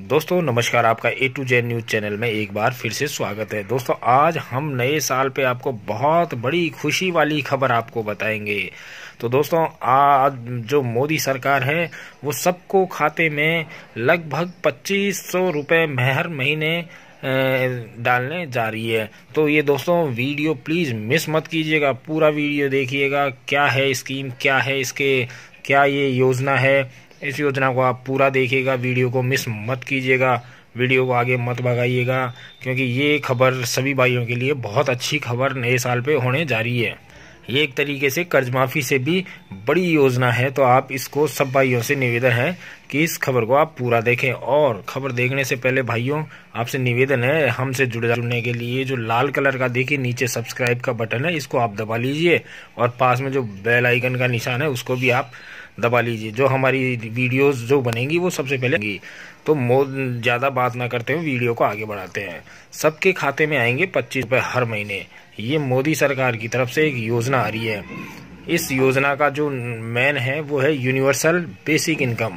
दोस्तों नमस्कार आपका A to Z news channel में एक बार फिर से स्वागत है दोस्तों आज हम नए साल पे आपको बहुत बड़ी खुशी वाली खबर आपको बताएंगे तो दोस्तों आज जो मोदी सरकार है वो सबको खाते में लगभग पच्चीस सौ रुपये हर महीने डालने जा रही है तो ये दोस्तों वीडियो प्लीज़ मिस मत कीजिएगा पूरा वीडियो देखिएगा क्या है स्कीम क्या है इसके क्या ये योजना है इस योजना को आप पूरा देखिएगा वीडियो को मिस मत कीजिएगा वीडियो को आगे मत भगाइएगा क्योंकि ये खबर सभी भाइयों के लिए बहुत अच्छी खबर नए साल पे होने जा रही है ये एक तरीके से कर्ज माफ़ी से भी बड़ी योजना है तो आप इसको सब भाइयों से निवेदन है कि इस खबर को आप पूरा देखें और खबर देखने से पहले भाइयों आपसे निवेदन है हमसे जुड़े जुड़ने के लिए जो लाल कलर का देखिए नीचे सब्सक्राइब का बटन है इसको आप दबा लीजिए और पास में जो बेल आइकन का निशान है उसको भी आप दबा लीजिए जो हमारी वीडियोस जो बनेंगी वो सबसे पहले तो ज़्यादा बात ना करते हुए वीडियो को आगे बढ़ाते हैं सबके खाते में आएंगे पच्चीस रुपये हर महीने ये मोदी सरकार की तरफ से एक योजना आ रही है इस योजना का जो मेन है वो है यूनिवर्सल बेसिक इनकम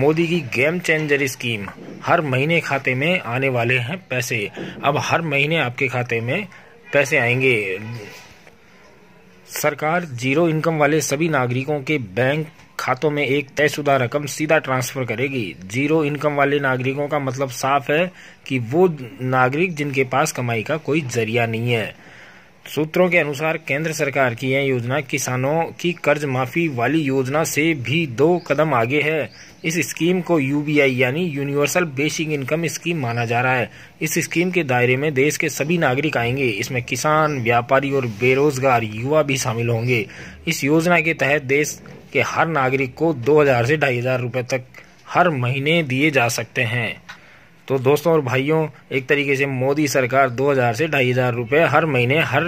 मोदी की गेम चेंजर स्कीम हर महीने खाते में आने वाले हैं पैसे अब हर महीने आपके खाते में पैसे आएंगे सरकार जीरो इनकम वाले सभी नागरिकों के बैंक खातों में एक तयशुदा रकम सीधा ट्रांसफर करेगी जीरो इनकम वाले नागरिकों का मतलब साफ है कि वो नागरिक जिनके पास कमाई का कोई जरिया नहीं है सूत्रों के अनुसार केंद्र सरकार की यह योजना किसानों की कर्ज माफी वाली योजना से भी दो कदम आगे है इस स्कीम को यूबीआई यानी यूनिवर्सल बेसिक इनकम स्कीम माना जा रहा है इस स्कीम के दायरे में देश के सभी नागरिक आएंगे इसमें किसान व्यापारी और बेरोजगार युवा भी शामिल होंगे इस योजना के तहत देश के हर नागरिक को दो से ढाई हज़ार रुपये तक हर महीने दिए जा सकते हैं तो दोस्तों और भाइयों एक तरीके से मोदी सरकार 2000 से ढाई हज़ार रुपये हर महीने हर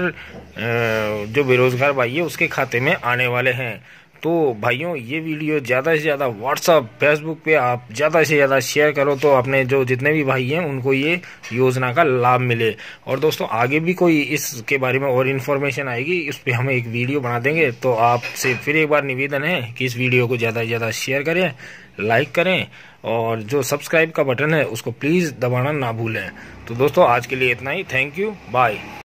जो बेरोज़गार भाई है उसके खाते में आने वाले हैं तो भाइयों ये वीडियो ज़्यादा से ज़्यादा व्हाट्सअप फेसबुक पे आप ज़्यादा से ज़्यादा शेयर करो तो अपने जो जितने भी भाई हैं उनको ये योजना का लाभ मिले और दोस्तों आगे भी कोई इसके बारे में और इन्फॉर्मेशन आएगी उस पर हम एक वीडियो बना देंगे तो आपसे फिर एक बार निवेदन है कि इस वीडियो को ज़्यादा से ज़्यादा शेयर करें लाइक करें और जो सब्सक्राइब का बटन है उसको प्लीज़ दबाना ना भूलें तो दोस्तों आज के लिए इतना ही थैंक यू बाय